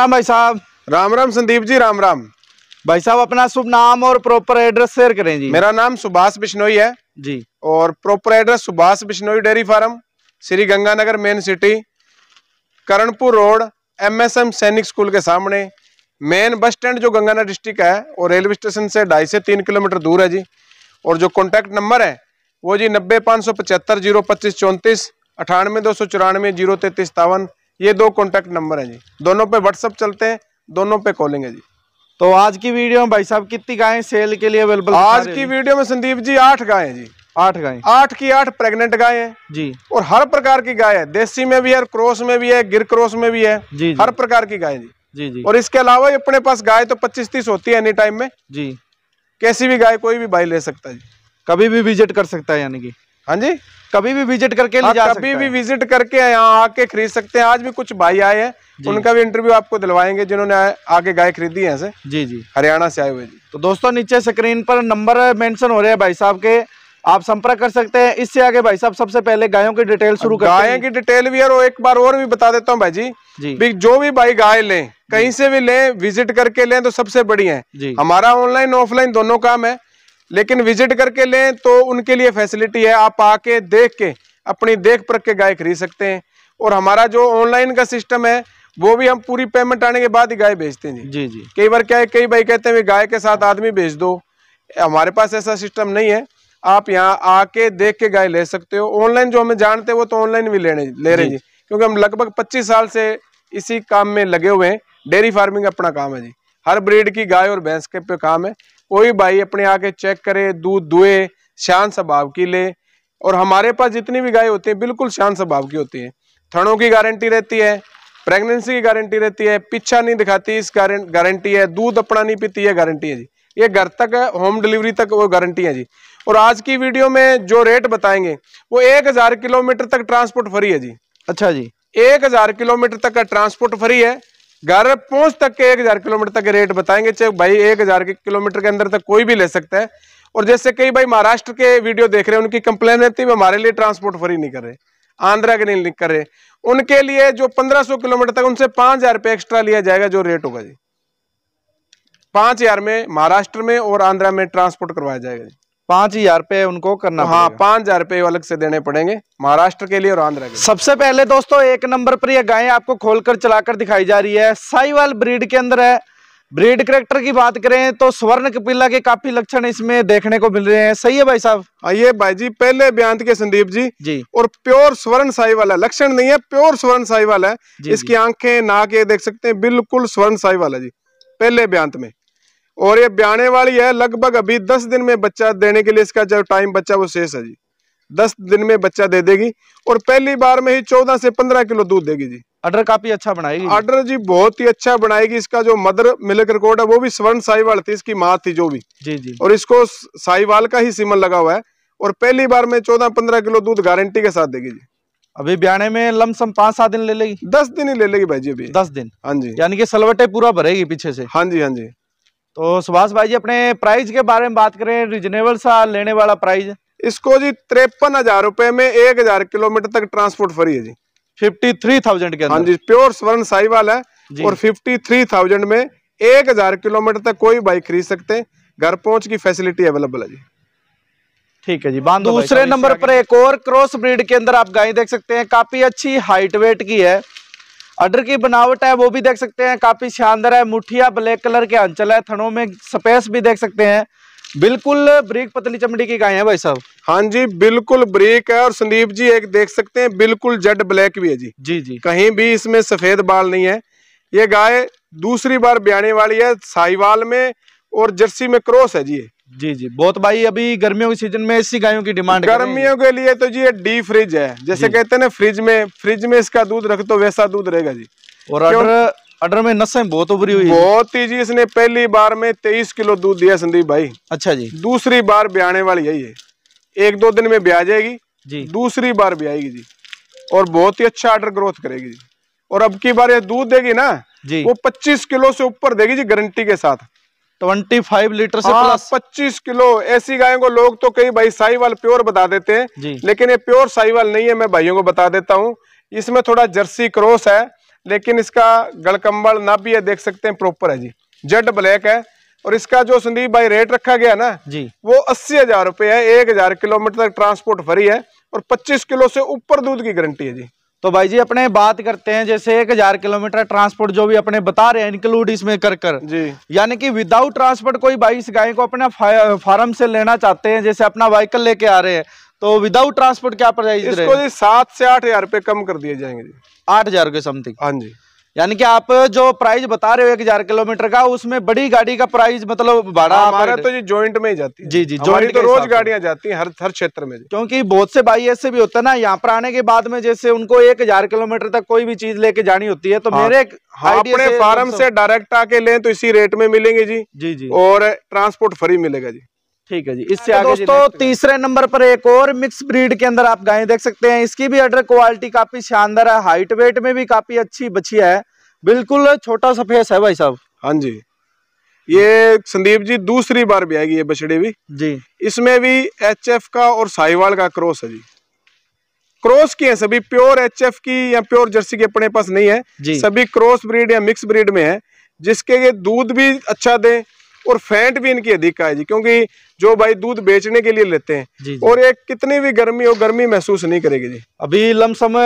राम भाई साहब राम राम संदीप जी राम राम भाई साहब अपना शुभ नाम और प्रॉपर एड्रेस शेयर करें जी मेरा नाम सुभाष बिश्नोई है जी और proper address Subhash Bishnoi dairy farm Shri Ganganagar main city Karanpur road MSM Sainik school के सामने मेन बस स्टैंड जो गंगानगर डिस्ट्रिक्ट है और रेलवे स्टेशन से ढाई से तीन किलोमीटर दूर है जी और जो कॉन्टैक्ट नंबर है वो जी नब्बे पाँच सौ पचहत्तर जीरो पच्चीस चौंतीस अठानवे दो सौ चौरानवे जीरो तैतीस तावन ये दो कॉन्टैक्ट नंबर हैं जी दोनों पे व्हाट्सअप चलते हैं दोनों पे कॉलिंग है जी तो आज की वीडियो में भाई साहब कितनी गाय सेल के लिए अवेलेबल आज की वीडियो में संदीप जी आठ गाय जी आठ गाय आठ की आठ प्रेग्नेंट गाय है जी और हर प्रकार की गाय है देसी में भी है क्रॉस में भी है गिर क्रॉस में भी है जी, हर प्रकार की गाय जी जी जी और इसके अलावा अपने पास गाय तो 25 तीस होती है एनी टाइम में जी कैसी भी गाय कोई भी भाई ले सकता है जी कभी भी विजिट कर सकता है यानी कि हाँ जी कभी भी विजिट करके ले हाँ, जा कभी भी विजिट करके यहाँ आके खरीद सकते हैं आज भी कुछ भाई आए हैं उनका भी इंटरव्यू आपको दिलवाएंगे जिन्होंने आके गाय खरीदी है जी जी हरियाणा से आए हुए तो दोस्तों नीचे स्क्रीन पर नंबर मेंशन हो रहे हैं भाई साहब के आप संपर्क कर सकते हैं इससे आगे भाई साहब सबसे पहले गायों की डिटेल शुरू करते गायों की डिटेल भी और एक बार और भी बता देता हूँ भाई जी, जी। भी जो भी भाई गाय लें कहीं से भी लें विजिट करके लें तो सबसे बढ़िया है हमारा ऑनलाइन ऑफलाइन दोनों काम है लेकिन विजिट करके लें तो उनके लिए फैसिलिटी है आप आके देख के अपनी देख परख के गाय खरीद सकते हैं और हमारा जो ऑनलाइन का सिस्टम है वो भी हम पूरी पेमेंट आने के बाद ही गाय भेजते हैं जी जी कई बार क्या है कई भाई कहते हैं गाय के साथ आदमी भेज दो हमारे पास ऐसा सिस्टम नहीं है आप यहाँ आके देख के गाय ले सकते हो ऑनलाइन जो हमें जानते हैं वो तो ऑनलाइन भी लेने ले रहे जी क्योंकि हम लगभग पच्चीस साल से इसी काम में लगे हुए हैं डेयरी फार्मिंग अपना काम है जी हर ब्रीड की गाय और भैंस के पे काम है कोई भाई अपने आके चेक करे दूध दुए शान स्वभाव की ले और हमारे पास जितनी भी गाय होती है बिल्कुल शान स्वभाव की होती है थनों की गारंटी रहती है प्रेगनेंसी की गारंटी रहती है पीछा नहीं दिखाती इस गारंटी है दूध अपना नहीं पीती है गारंटी है जी ये घर तक होम डिलीवरी तक वो गारंटी है जी और आज की वीडियो में जो रेट बताएंगे वो एक हजार किलोमीटर तक ट्रांसपोर्ट फ्री है जी अच्छा जी एक हजार किलोमीटर तक का ट्रांसपोर्ट फ्री है घर पहुंच तक के एक हजार किलोमीटर तक के रेट बताएंगे चाहे भाई एक हजार के किलोमीटर के अंदर तक कोई भी ले सकता है और जैसे कई भाई महाराष्ट्र के वीडियो देख रहे हैं उनकी कंप्लेन रहती है हमारे लिए ट्रांसपोर्ट फ्री नहीं कर रहे आंध्रा के नहीं कर रहे उनके लिए जो पंद्रह सौ किलोमीटर तक उनसे पांच हजार रुपये एक्स्ट्रा लिया जाएगा जो रेट होगा जी पांच हजार में महाराष्ट्र में और आंध्रा में ट्रांसपोर्ट करवाया जाएगा जी पांच हजार रुपए उनको करना हाँ पांच हजार रुपए अलग से देने पड़ेंगे महाराष्ट्र के लिए और आंध्र के सबसे पहले दोस्तों एक नंबर पर यह गाय आपको खोलकर चलाकर दिखाई जा रही है साईवाल ब्रीड के अंदर है ब्रीड करेक्टर की बात करें तो स्वर्ण कपिला के काफी लक्षण इसमें देखने को मिल रहे हैं सही है भाई साहब ये भाई जी पहले बयांत के संदीप जी जी और प्योर स्वर्ण साई वाला लक्षण नहीं है प्योर स्वर्ण साई वाला है इसकी आंखें नाक ये देख सकते हैं बिल्कुल स्वर्ण साई वाला जी पहले बयांत में और ये ब्याने वाली है लगभग अभी दस दिन में बच्चा देने के लिए इसका जो टाइम बच्चा वो शेष है जी दस दिन में बच्चा दे देगी और पहली बार में ही चौदह से पंद्रह किलो दूध देगी जी ऑर्डर काफी अच्छा बनाएगी ऑर्डर जी बहुत ही अच्छा बनाएगी इसका जो मदर मिल्क रिकॉर्ड है वो भी स्वर्ण साहिवाल थी इसकी माँ थी जो भी जी जी और इसको साहिवाल का ही सीमन लगा हुआ है और पहली बार में चौदह पंद्रह किलो दूध गारंटी के साथ देगी जी अभी ब्याने में लमसम पांच सात दिन ले लेगी दस दिन ही ले लेगी भाई जी अभी दस दिन हाँ जी यानी कि सलवटे पूरा भरेगी पीछे से हाँ जी हाँ जी तो सुभाष भाई जी अपने प्राइस के बारे में बात करें रिजनेबल सा लेने वाला प्राइस इसको जी तिरपन हजार रुपए में एक हजार किलोमीटर तक ट्रांसपोर्ट फ्री है जी फिफ्टी थ्री थाउजेंड के हाँ जी प्योर स्वर्ण साहिवाल है और फिफ्टी थ्री थाउजेंड में एक हजार किलोमीटर तक कोई बाइक खरीद सकते हैं घर पहुंच की फैसिलिटी अवेलेबल है जी ठीक है जी बांधो दूसरे नंबर पर एक और क्रॉस ब्रीड के अंदर आप गाय देख सकते हैं काफी अच्छी हाइट वेट की है अडर की बनावट है वो भी देख सकते हैं काफ़ी शानदार है मुठिया ब्लैक कलर के अंचल है थनों में स्पेस भी देख सकते हैं बिल्कुल ब्रीक पतली चमड़ी की गाय है भाई साहब हाँ जी बिल्कुल ब्रीक है और संदीप जी एक देख सकते हैं बिल्कुल जेड ब्लैक भी है जी जी जी कहीं भी इसमें सफेद बाल नहीं है ये गाय दूसरी बार ब्याने वाली है साहिवाल में और जर्सी में क्रॉस है जी जी जी बहुत भाई अभी गर्मियों के सीजन में ऐसी गायों की डिमांड गर्मियों के लिए तो जी ये डी फ्रिज है जैसे कहते हैं ना फ्रिज में फ्रिज में इसका दूध रख तो वैसा दूध रहेगा जी और अडर अडर में नशे बहुत उभरी हुई बहुत ही जी इसने पहली बार में तेईस किलो दूध दिया संदीप भाई अच्छा जी दूसरी बार ब्याने वाली है ये एक दो दिन में ब्या जाएगी जी दूसरी बार ब्याएगी जी और बहुत ही अच्छा अडर ग्रोथ करेगी जी और अब की बार ये दूध देगी ना जी वो पच्चीस किलो से ऊपर देगी जी गारंटी के साथ ट्वेंटी फाइव लीटर से हाँ, प्लस पच्चीस किलो ऐसी गायों को लोग तो कई भाई साहिवाल प्योर बता देते हैं लेकिन ये प्योर साहिवाल नहीं है मैं भाइयों को बता देता हूँ इसमें थोड़ा जर्सी क्रॉस है लेकिन इसका गड़कम्बल ना भी है देख सकते हैं प्रॉपर है जी जेड ब्लैक है और इसका जो संदीप भाई रेट रखा गया ना जी वो अस्सी हजार रुपये है एक हजार किलोमीटर तक ट्रांसपोर्ट फ्री है और पच्चीस किलो से ऊपर दूध की गारंटी है जी तो भाई जी अपने बात करते हैं जैसे एक हजार किलोमीटर ट्रांसपोर्ट जो भी अपने बता रहे हैं इंक्लूड इसमें कर कर जी यानी कि विदाउट ट्रांसपोर्ट कोई भाई इस गाय को अपना फार्म से लेना चाहते हैं जैसे अपना व्हीकल लेके आ रहे हैं तो विदाउट ट्रांसपोर्ट क्या प्राइस इसको जी सात से आठ हजार रुपये कम कर दिए जाएंगे जी आठ हजार के समथिंग हाँ जी यानी कि आप जो प्राइस बता रहे हो एक हजार किलोमीटर का उसमें बड़ी गाड़ी का प्राइस मतलब भाड़ा हमारा तो ये जॉइंट में ही जाती है जी जी जॉइंट तो रोज गाड़ियां जाती हैं हर हर क्षेत्र में क्योंकि बहुत से भाई ऐसे भी होता है ना यहाँ पर आने के बाद में जैसे उनको एक हजार किलोमीटर तक कोई भी चीज लेके जानी होती है तो हाँ, मेरे हाँ, अपने फार्म से डायरेक्ट आके ले तो इसी रेट में मिलेंगे जी जी जी और ट्रांसपोर्ट फ्री मिलेगा जी ठीक है जी इससे अच्छा आगे दोस्तों तीसरे नंबर पर एक और मिक्स ब्रीड के अंदर आप गायें देख सकते हैं इसकी भी अडर क्वालिटी काफी शानदार है हाइट वेट में भी काफी अच्छी बची है बिल्कुल छोटा सा फेस है भाई साहब हाँ जी ये संदीप जी दूसरी बार भी आएगी ये बछड़ी भी जी इसमें भी एच का और साहिवाल का क्रॉस है जी क्रॉस की है सभी प्योर एच की या प्योर जर्सी के अपने पास नहीं है सभी क्रॉस ब्रीड या मिक्स ब्रीड में है जिसके ये दूध भी अच्छा दे और फैंट भी इनकी अधिक है जी क्योंकि जो भाई दूध बेचने के लिए लेते हैं जी, जी। और ये कितनी भी गर्मी हो गर्मी महसूस नहीं करेगी जी अभी लमसम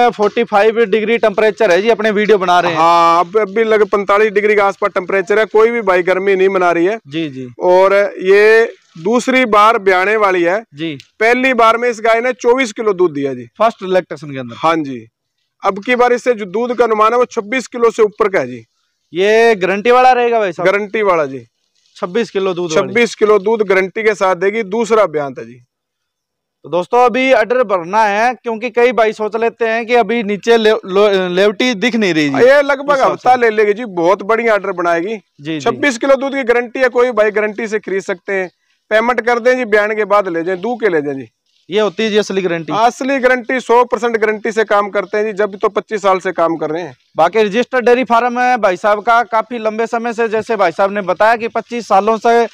फाइव डिग्री टेम्परेचर है जी अपने वीडियो बना रहे हैं हाँ अब अभी लगभग पैंतालीस डिग्री के आसपास टेम्परेचर है कोई भी भाई गर्मी नहीं मना रही है जी जी और ये दूसरी बार ब्याने वाली है जी पहली बार में इस गाय ने चौबीस किलो दूध दिया जी फर्स्ट इलेक्ट्रेशन के अंदर हाँ जी अब की बार इससे जो दूध का अनुमान है वो छब्बीस किलो से ऊपर का है जी ये गारंटी वाला रहेगा भाई गारंटी वाला जी छब्बीस किलो दूध छब्बीस किलो दूध गारंटी के साथ देगी दूसरा बयान था जी तो दोस्तों अभी अडर भरना है क्योंकि कई भाई सोच लेते हैं कि अभी नीचे ले, लेवटी दिख नहीं रही जी। ये लगभग हफ्ता ले लेगी जी बहुत बढ़िया अडर बनाएगी जी छब्बीस किलो दूध की गारंटी है कोई भाई गारंटी से खरीद सकते हैं पेमेंट कर दें जी बयान के बाद ले जाए दू के ले जाए जी ये होती है जी असली गारंटी असली गारंटी सौ परसेंट गारंटी से काम करते हैं जी जब तो पच्चीस साल से काम कर रहे हैं बाकी रजिस्टर्ड डेयरी फार्म है भाई साहब का काफी लंबे समय से जैसे भाई साहब ने बताया कि पच्चीस सालों से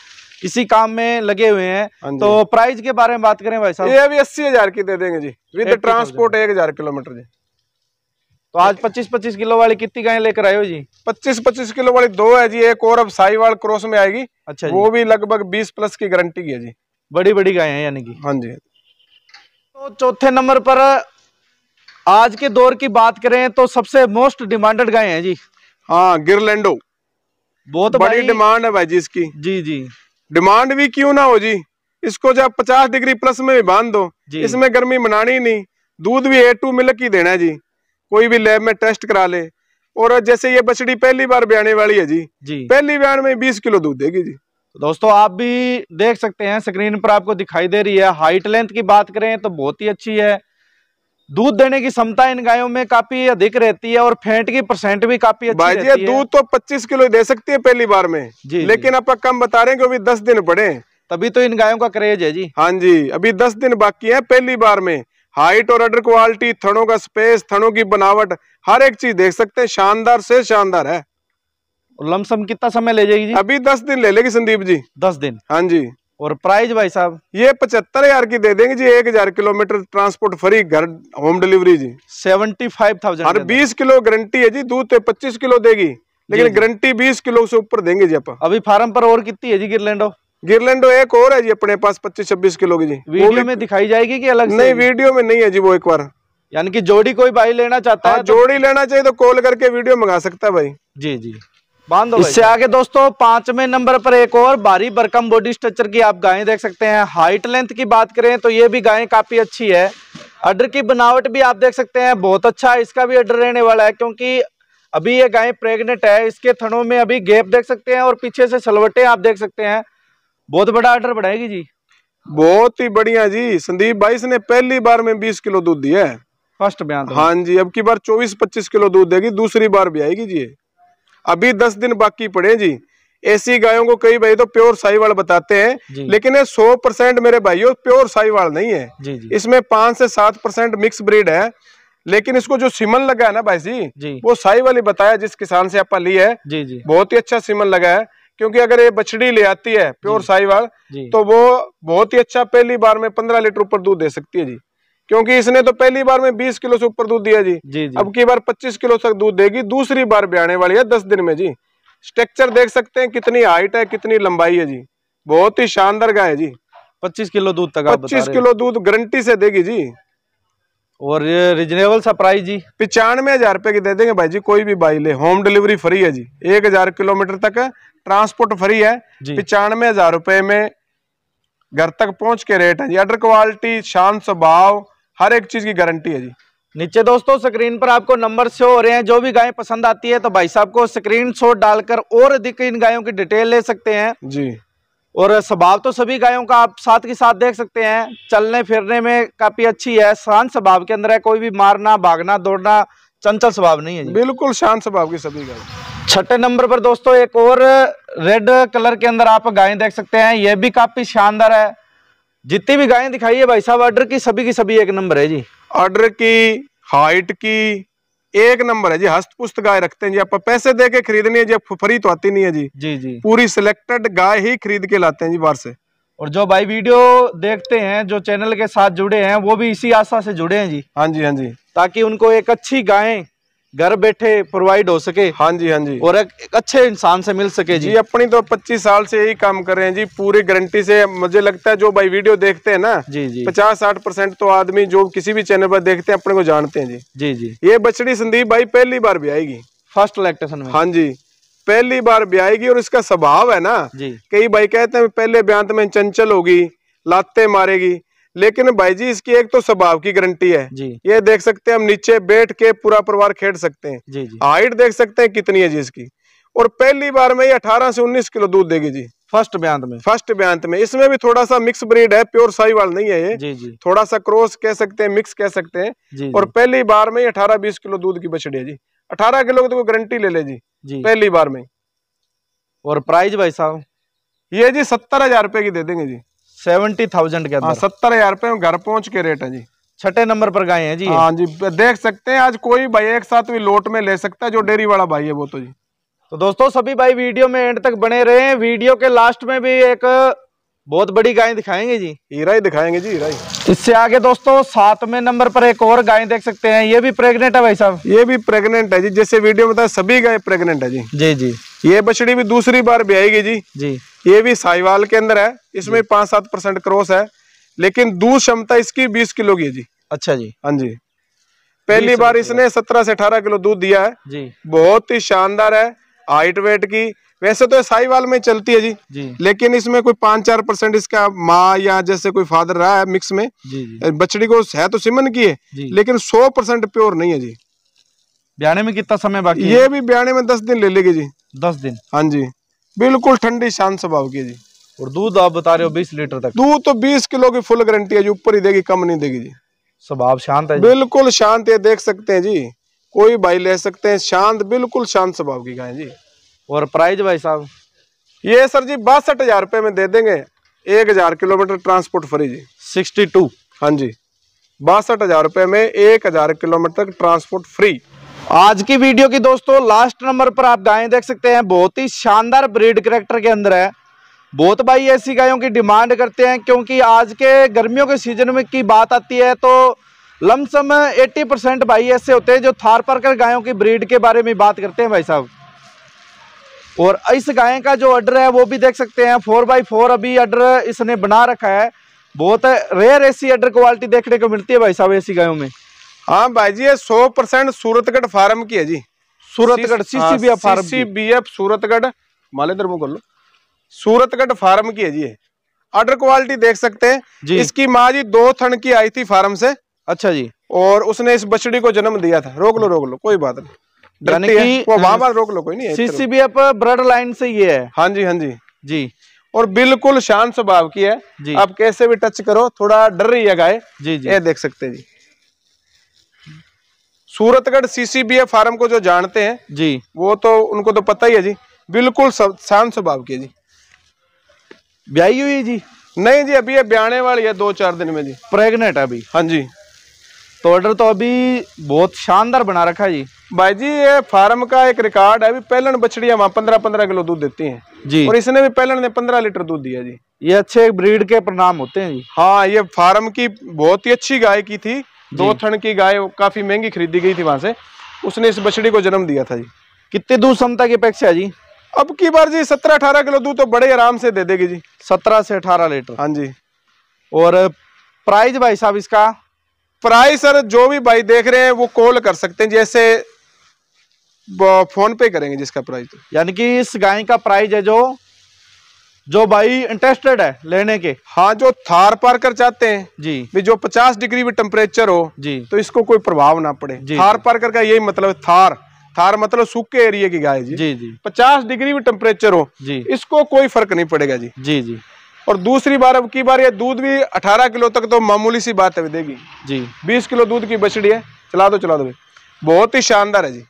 इसी काम में लगे हुए हैं हाँ तो प्राइस के बारे में बात करें भाई साहब ये अभी अस्सी हजार की दे देंगे जी विद ट्रांसपोर्ट एक हजार किलोमीटर जी तो आज पच्चीस पच्चीस किलो वाली कितनी गाय लेकर आए हो जी पच्चीस पच्चीस किलो वाली दो है जी एक और अब साईवाल क्रॉस में आएगी अच्छा वो भी लगभग बीस प्लस की गारंटी की है जी बड़ी बड़ी गाय है यानी कि हाँ जी चौथे नंबर पर आज के दौर की बात करें तो सबसे मोस्ट डिमांडेड गाय है जी हाँ गिरलैंडो बहुत बड़ी डिमांड है भाई जी इसकी जी जी डिमांड भी क्यों ना हो जी इसको जब पचास डिग्री प्लस में भी बांध दो इसमें गर्मी मनानी नहीं दूध भी ए टू मिल्क ही देना है जी कोई भी लैब में टेस्ट करा ले और जैसे ये बछड़ी पहली बार ब्याने वाली है जी, जी। पहली ब्यान में बीस किलो दूध देगी जी तो दोस्तों आप भी देख सकते हैं स्क्रीन पर आपको दिखाई दे रही है हाइट लेंथ की बात करें तो बहुत ही अच्छी है दूध देने की क्षमता इन गायों में काफी अधिक रहती है और फेंट की परसेंट भी काफी अच्छी भाई रहती दूध तो 25 किलो दे सकती है पहली बार में जी लेकिन आप कम बता रहे हैं अभी 10 दिन पड़े तभी तो इन गायों का क्रेज है जी हाँ जी अभी 10 दिन बाकी है पहली बार में हाइट और अडर क्वालिटी थनों का स्पेस थनों की बनावट हर एक चीज देख सकते हैं शानदार से शानदार है लमसम कितना समय ले जाएगी जी अभी दस दिन ले लेगी संदीप जी दस दिन हाँ जी और प्राइस भाई साहब ये पचहत्तर हजार की दे देंगे जी एक हजार किलोमीटर ट्रांसपोर्ट फ्री घर होम डिलीवरी जी सेवेंटी फाइव थाउजेंड और बीस किलो गारंटी है जी दूध तो पच्चीस किलो देगी लेकिन गारंटी बीस किलो से ऊपर देंगे जी आप अभी फार्म पर और कितनी है जी गिरलैंडो गिरलैंडो एक और है जी अपने पास पच्चीस छब्बीस किलो की जी वीडियो में दिखाई जाएगी की अलग नहीं वीडियो में नहीं है जी वो एक बार यानी कि जोड़ी कोई भाई लेना चाहता हाँ, है तो- जोड़ी लेना चाहिए तो कॉल करके वीडियो मंगा सकता है भाई जी जी इससे आगे दोस्तों पांचवें नंबर पर एक और भारी बरकम बॉडी स्ट्रक्चर की आप गायें देख सकते हैं हाइट लेंथ की बात करें तो ये भी गायें काफी अच्छी है अडर की बनावट भी आप देख सकते हैं बहुत अच्छा इसका भी अडर रहने वाला है क्योंकि अभी ये गाय प्रेग्नेंट है इसके थनों में अभी गैप देख सकते हैं और पीछे से सलवटे आप देख सकते हैं बहुत बड़ा अडर बढ़ाएगी जी बहुत ही बढ़िया जी संदीप भाई इसने पहली बार में बीस किलो दूध दिया है फर्स्ट बयान हाँ जी अब की बार चौबीस पच्चीस किलो दूध देगी दूसरी बार भी आएगी जी अभी दस दिन बाकी पड़े जी ऐसी गायों को कई भाई तो प्योर साहिवाल बताते हैं लेकिन ये सौ परसेंट मेरे भाइयों प्योर साहिवाल नहीं है जी जी। इसमें पांच से सात परसेंट मिक्स ब्रीड है लेकिन इसको जो सिमन लगा है ना भाई जी, जी। वो साहिवाल ही बताया जिस किसान से आप ली है जी जी। बहुत ही अच्छा सिमन लगा है क्योंकि अगर ये बछड़ी ले आती है प्योर साहिवाल तो वो बहुत ही अच्छा पहली बार में पंद्रह लीटर ऊपर दूध दे सकती है जी क्योंकि इसने तो पहली बार में 20 किलो से ऊपर दूध दिया जी जी, जी। अब की बार 25 किलो तक दूध देगी दूसरी बार ब्याने वाली है 10 दिन में जी स्ट्रक्चर देख सकते हैं कितनी हाइट है कितनी लंबाई है जी बहुत ही शानदार गाय है जी पच्चीस किलो दूध तक पच्चीस किलो दूध गारंटी से देगी जी और ये रिजनेबल सा प्राइस जी पिचानवे हजार रुपए की दे देंगे भाई जी कोई भी बाई ले होम डिलीवरी फ्री है जी एक हजार किलोमीटर तक ट्रांसपोर्ट फ्री है पिचानवे हजार रुपए में घर तक पहुंच के रेट है जी अडर क्वालिटी शान स्वभाव हर एक चीज़ की गारंटी है जी नीचे दोस्तों स्क्रीन पर आपको नंबर शो हो रहे हैं जो भी गाय पसंद आती है तो भाई साहब को स्क्रीन शॉट डालकर और अधिक इन गायों की डिटेल ले सकते हैं जी और स्वभाव तो सभी गायों का आप साथ के साथ देख सकते हैं चलने फिरने में काफी अच्छी है शांत स्वभाव के अंदर है कोई भी मारना भागना दौड़ना चंचल स्वभाव नहीं है बिल्कुल शांत स्वभाव की सभी गाय छठे नंबर पर दोस्तों एक और रेड कलर के अंदर आप गाय देख सकते हैं यह भी काफी शानदार है जितनी भी गायें दिखाई है भाई साहब ऑर्डर की सभी की सभी एक नंबर है जी ऑर्डर की हाइट की एक नंबर है जी हस्त पुस्त गाय रखते हैं जी आप पैसे दे के खरीदनी है जी फ्री तो आती नहीं है जी जी जी पूरी सिलेक्टेड गाय ही खरीद के लाते हैं जी बाहर से और जो भाई वीडियो देखते हैं जो चैनल के साथ जुड़े हैं वो भी इसी आशा से जुड़े हैं जी हाँ जी हाँ जी ताकि उनको एक अच्छी गायें घर बैठे प्रोवाइड हो सके हाँ जी हाँ जी और एक, अच्छे इंसान से मिल सके जी, जी अपनी तो 25 साल से यही काम कर रहे हैं जी पूरी गारंटी से मुझे लगता है जो भाई वीडियो देखते हैं ना जी जी पचास साठ परसेंट तो आदमी जो किसी भी चैनल पर देखते हैं अपने को जानते हैं जी जी जी ये बछड़ी संदीप भाई पहली बार भी आएगी फर्स्ट इलेक्टेशन हाँ जी पहली बार भी आएगी और इसका स्वभाव है ना कई भाई कहते हैं पहले ब्यांत में चंचल होगी लाते मारेगी लेकिन भाई जी इसकी एक तो स्वभाव की गारंटी है जी ये देख सकते हैं हम नीचे बैठ के पूरा परिवार खेल सकते हैं जी जी हाइट देख सकते हैं कितनी है जी इसकी और पहली बार में ये 18 से 19 किलो दूध देगी जी फर्स्ट ब्यांत में फर्स्ट ब्यांत में इसमें भी थोड़ा सा मिक्स ब्रीड है प्योर साहिवाल नहीं है ये जी जी थोड़ा सा क्रॉस कह सकते हैं मिक्स कह सकते हैं और पहली बार में अठारह बीस किलो दूध की बछड़ी है जी अठारह किलो की गारंटी तो ले ले जी पहली बार में और प्राइस भाई साहब ये जी सत्तर हजार रुपए की दे देंगे जी सेवेंटी थाउजेंड के अंदर हाँ, सत्तर हजार रुपये घर पहुंच के रेट है जी छठे नंबर पर गाय है जी हाँ जी देख सकते हैं आज कोई भाई एक साथ भी लोट में ले सकता है जो डेयरी वाला भाई है वो तो जी तो दोस्तों सभी भाई वीडियो में एंड तक बने रहे हैं वीडियो के लास्ट में भी एक बहुत बड़ी गाय दिखाएंगे जी हीरा ही दिखाएंगे जी हीरा ही इससे आगे दोस्तों सातवें नंबर पर एक और गाय देख सकते हैं ये भी प्रेग्नेंट है भाई साहब ये भी प्रेग्नेंट है जी जैसे वीडियो में बताया सभी गाय प्रेग्नेंट है जी जी जी ये बछड़ी भी दूसरी बार ब्याएगी जी जी ये भी साहिवाल के अंदर है इसमें पांच सात परसेंट क्रॉस है लेकिन दूध क्षमता इसकी बीस किलो की है जी अच्छा जी हाँ जी पहली बार इसने सत्रह से अठारह किलो दूध दिया है जी बहुत ही शानदार है हाइट वेट की वैसे तो साहिवाल में चलती है जी, जी। लेकिन इसमें कोई पांच चार परसेंट इसका माँ या जैसे कोई फादर रहा है मिक्स में जी, जी। बछड़ी को है तो सिमन की है लेकिन सौ परसेंट प्योर नहीं है जी ब्याने में कितना समय बाकी ये भी ब्याने में दस दिन ले लेगी जी दस दिन हाँ जी बिल्कुल ठंडी शांत स्वभाव की जी और दूध आप बता रहे हो बीस लीटर तक दूध तो बीस किलो की फुल गारंटी है जी ऊपर ही देगी कम नहीं देगी जी स्वभाव शांत है बिल्कुल शांत है देख सकते हैं जी कोई भाई ले सकते हैं शांत बिल्कुल शांत स्वभाव की गाय जी और प्राइज भाई साहब ये सर जी बासठ हज़ार रुपये में दे देंगे एक हज़ार किलोमीटर ट्रांसपोर्ट फ्री जी सिक्सटी टू हाँ जी बासठ हज़ार रुपये में एक हज़ार किलोमीटर तक ट्रांसपोर्ट फ्री आज की वीडियो की दोस्तों लास्ट नंबर पर आप गायें देख सकते हैं बहुत ही शानदार ब्रीड करेक्टर के अंदर है बहुत भाई ऐसी गायों की डिमांड करते हैं क्योंकि आज के गर्मियों के सीजन में की बात आती है तो लमसम 80 परसेंट भाई ऐसे होते हैं जो थार पारकर गायों की ब्रीड के बारे में बात करते हैं भाई साहब और इस गाय का जो अडर है वो भी देख सकते हैं फोर बाई फोर अभी अडर इसने बना रखा है बहुत रेयर ऐसी अडर क्वालिटी देखने को मिलती है भाई साहब ऐसी गायों में हाँ भाई जी ये सौ परसेंट सूरतगढ़ फार्म की है जी सूरतगढ़ सीसीबीएफ हाँ, फार्म सीसीबीएफ सूरतगढ़ माले धर्मो कर लो सूरतगढ़ फार्म की है जी अडर क्वालिटी देख सकते हैं इसकी माँ जी दो थन की आई थी फार्म से अच्छा जी और उसने इस बछड़ी को जन्म दिया था रोक लो रोक लो कोई बात नहीं सीसीबीएफ ब्लड लाइन से ये है हाँ जी हाँ जी जी और बिल्कुल शांत स्वभाव की है जी आप कैसे भी टच करो थोड़ा डर रही है गाय जी जी ये देख सकते हैं जी सूरतगढ़ सीसीबीए फार्म को जो जानते हैं जी वो तो उनको तो पता ही है जी बिल्कुल शांत स्वभाव की जी ब्याई हुई जी नहीं जी अभी ये ब्याने वाली है दो चार दिन में जी प्रेग्नेंट है अभी हाँ जी तो ऑर्डर तो अभी बहुत शानदार बना रखा है जी भाई जी ये फार्म का एक रिकॉर्ड है अभी पहलन बछड़िया वहाँ पंद्रह पंद्रह किलो दूध देती हैं जी और इसने भी पहलन ने पंद्रह लीटर दूध दिया जी ये अच्छे ब्रीड के परिणाम होते हैं जी हाँ ये फार्म की बहुत ही अच्छी गाय की थी दो थन की गाय काफी महंगी खरीदी गई थी वहां से उसने इस बछड़ी को जन्म दिया था जी कितने दूध क्षमता की अपेक्षा है जी अब की बार जी सत्रह अठारह किलो दूध तो बड़े आराम से दे देगी जी सत्रह से अठारह लीटर हाँ जी और प्राइस भाई साहब इसका प्राइस सर जो भी भाई देख रहे हैं वो कॉल कर सकते हैं जैसे फोन पे करेंगे जिसका प्राइस तो। यानी कि इस गाय का प्राइस है जो जो भाई इंटरेस्टेड है लेने के हाँ जो थार पार कर चाहते हैं जी भी जो 50 डिग्री भी टेम्परेचर हो जी तो इसको कोई प्रभाव ना पड़े थार पार कर का यही मतलब थार थार मतलब सूखे एरिया की गाय जी जी जी पचास डिग्री भी टेम्परेचर हो जी इसको कोई फर्क नहीं पड़ेगा जी जी जी और दूसरी बार अब की बार ये दूध भी 18 किलो तक तो मामूली सी बात है देगी जी 20 किलो दूध की बछड़ी है चला दो चला दो बहुत ही शानदार है जी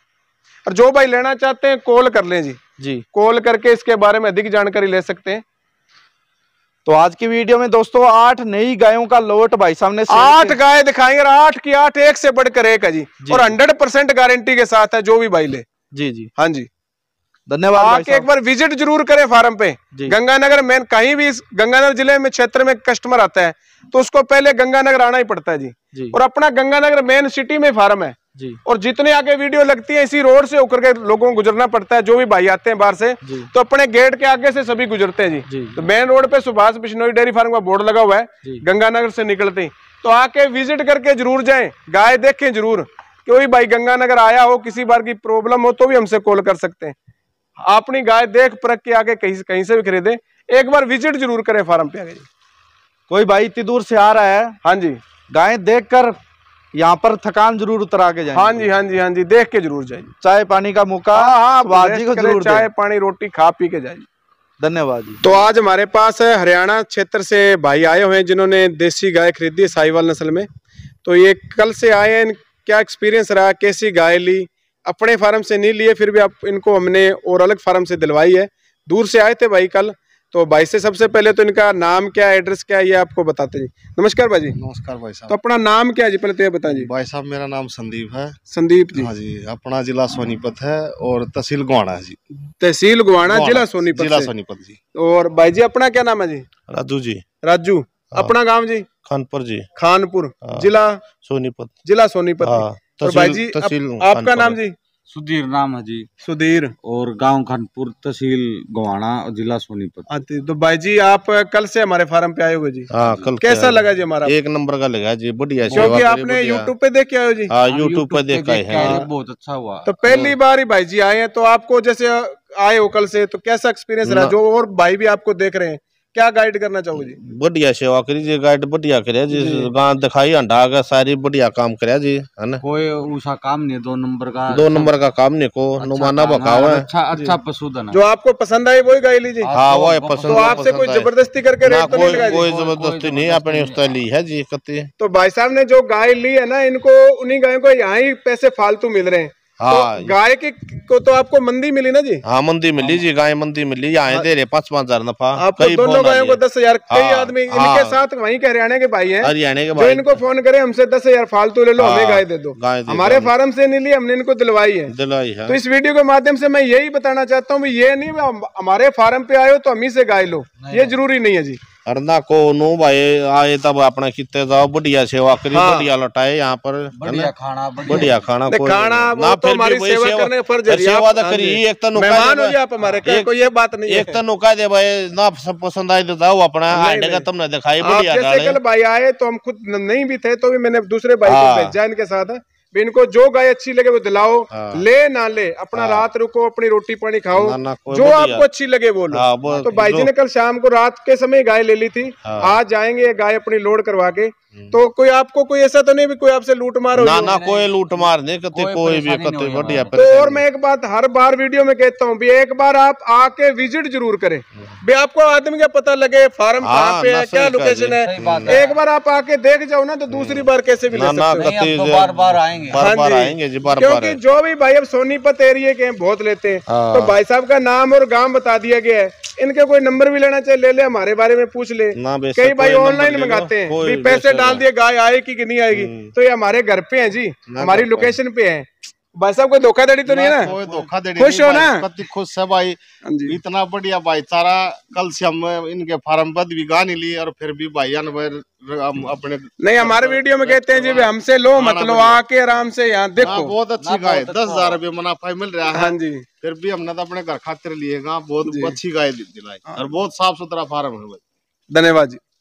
और जो भाई लेना चाहते हैं कॉल कर लें जी जी कॉल करके इसके बारे में अधिक जानकारी ले सकते हैं तो आज की वीडियो में दोस्तों आठ नई गायों का लोट भाई सामने आठ गाय दिखाएंगे आठ की आठ एक से बढ़कर एक है जी, जी। और हंड्रेड परसेंट गारंटी के साथ है जो भी भाई ले जी जी हाँ जी धन्यवाद आके एक बार विजिट जरूर करें फार्म पे गंगानगर में कहीं भी गंगानगर जिले में क्षेत्र में कस्टमर आता है तो उसको पहले गंगानगर आना ही पड़ता है जी। और अपना गंगानगर मेन सिटी में फार्म है जी और जितने आगे वीडियो लगती है इसी रोड से होकर के लोगों को गुजरना पड़ता है जो भी भाई आते हैं बाहर से तो अपने गेट के आगे से सभी गुजरते हैं जी, जी, तो मेन रोड पे सुभाष बिश्नोई डेयरी फार्म का बोर्ड लगा हुआ है गंगानगर से निकलते ही तो आके विजिट करके जरूर जाए गाय देखे जरूर कोई भाई गंगानगर आया हो किसी बार की प्रॉब्लम हो तो भी हमसे कॉल कर सकते हैं अपनी गाय देख परख के आगे कहीं कहीं से भी खरीदे एक बार विजिट जरूर करें फार्म पे आगे कोई भाई इतनी दूर से आ रहा है हाँ जी गाय देख यहाँ पर थकान जरूर उतरा के जाए हाँ जी हाँ जी हाँ जी देख के जरूर जाइए चाय पानी का मौका हाँ, हाँ को जरूर चाय पानी रोटी खा पी के जाइए धन्यवाद तो आज हमारे पास हरियाणा क्षेत्र से भाई आए हुए हैं जिन्होंने देसी गाय खरीदी साहिवाल नस्ल में तो ये कल से आए हैं क्या एक्सपीरियंस रहा कैसी गाय ली अपने फार्म से नहीं लिए फिर भी आप इनको हमने और अलग फार्म से दिलवाई है दूर से आए थे भाई कल तो भाई से सबसे पहले तो इनका नाम क्या है एड्रेस क्या है ये आपको बताते जी नमस्कार भाई जी नमस्कार भाई साहब तो अपना नाम क्या है जी पहले तो ये बताए जी भाई साहब मेरा नाम संदीप है संदीप जी हाँ जी अपना जिला सोनीपत है और तहसील गुआना है जी तहसील गुआना जिला सोनीपत जिला सोनीपत जी और भाई जी अपना क्या नाम है जी राजू जी राजू हाँ। अपना गाँव जी खानपुर जी खानपुर हाँ। जिला सोनीपत जिला सोनीपत हाँ, भाई जी आपका नाम जी सुधीर नाम है जी सुधीर और गांव खानपुर तहसील गोवाणा और जिला सोनीपत हाँ, तो-, तो भाई जी आप कल से हमारे फार्म पे आए हुए जी हाँ कल कैसा लगा जी हमारा एक नंबर का लगा जी बढ़िया क्योंकि आपने यूट्यूब पे देखे आयो जी हाँ यूट्यूब पे देखा है हाँ। बहुत अच्छा हुआ तो पहली हाँ। बार ही भाई जी आए हैं तो आपको जैसे आए हो कल से तो कैसा एक्सपीरियंस रहा जो और भाई भी आपको देख रहे हैं क्या गाइड करना चाहोगे जी बढ़िया सेवा करी जी गाइड बढ़िया करे जी गांव दिखाई हंडा का सारी बढ़िया काम करे जी है ना कोई ऊसा काम नहीं दो नंबर का दो नंबर का काम नहीं को अच्छा, नुमाना बकाव है अच्छा अच्छा पशुधन जो आपको पसंद आई वही गाय लीजिए हाँ वो पसंद तो आपसे कोई जबरदस्ती करके तो कोई जबरदस्ती नहीं अपने उसका ली है जी कती तो भाई साहब ने जो गाय ली है ना इनको उन्हीं गायों को यहाँ ही पैसे फालतू मिल रहे हैं तो हाँ, गाय के को तो आपको मंदी मिली ना जी हाँ मंदी मिली जी गाय मंदी मिली आए हाँ। दे रहे पांच पांच हजार नफा तो दोनों गायों को दस हजार कई हाँ, आदमी इनके साथ वही के हरियाणा के भाई है हरियाणा के भाई इनको फोन करे हमसे दस हजार फालतू ले लो हमें गाय दे दो हमारे फार्म से नहीं लिए हमने इनको दिलवाई है दिलवाई है तो इस वीडियो के माध्यम से मैं यही बताना चाहता हूँ ये नहीं हमारे फार्म पे आयो तो हम ही से गाय लो ये जरूरी नहीं है जी अरना को नो भाई आए तब अपने कितने जाओ बढ़िया सेवा करी हाँ। बढ़िया लटाए यहाँ पर बढ़िया खाना बढ़िया खाना तो सेवा करने का सेवा तो करी एक तो एक, तो नुका दे भाई ना सब पसंद आए तो जाओ अपना आटे का तुमने दिखाई बढ़िया भाई आए तो हम खुद नहीं भी थे तो भी मैंने दूसरे भाई को हाँ। भेजा इनके साथ भी इनको जो गाय अच्छी लगे वो दिलाओ हाँ। ले ना ले अपना हाँ। रात रुको अपनी रोटी पानी खाओ ना, ना, जो आपको अच्छी लगे वो लो हाँ, तो भाई जी ने कल शाम को रात के समय गाय ले ली थी आज जाएंगे गाय अपनी लोड करवा के हम्म। तो कोई आपको कोई ऐसा तो नहीं भी कोई आपसे लूट मार हो ना ना कोई लूट मार नहीं कते कोई, भी कते बढ़िया तो और मैं एक बात हर बार वीडियो में कहता हूँ एक बार आप आके विजिट जरूर करें हम्म। भी आपको आदमी का पता लगे फार्म हाँ, कहाँ पे है क्या लोकेशन है एक बार आप आके देख जाओ ना तो हम्म। दूसरी बार कैसे भी क्योंकि जो भी भाई अब सोनीपत एरिया के बहुत लेते हैं हाँ। तो भाई साहब का नाम और गाँव बता दिया गया है इनके कोई नंबर भी लेना चाहिए ले ले हमारे बारे में पूछ ले कई भाई ऑनलाइन मंगाते हैं पैसे डाल दिए गाय आएगी कि नहीं आएगी हम्म। तो ये हमारे घर पे है जी हमारी लोकेशन पे है भाई साहब कोई धोखाधड़ी तो नहीं है ना धोखाधड़ी खुश हो ना कति खुश है भाई हाँ इतना बढ़िया भाई सारा कल से हम इनके फार्म पद भी गा नहीं लिए और फिर भी भाई हम अपने नहीं हमारे वीडियो में कहते हैं जी हमसे लो मतलब आके आराम से यहाँ देखो बहुत अच्छी गाय दस हजार रूपये मुनाफा मिल रहा है हाँ जी फिर भी हमने तो अपने घर खातिर लिए बहुत अच्छी गाय दिलाई हाँ। और बहुत साफ सुथरा फार्म है भाई धन्यवाद जी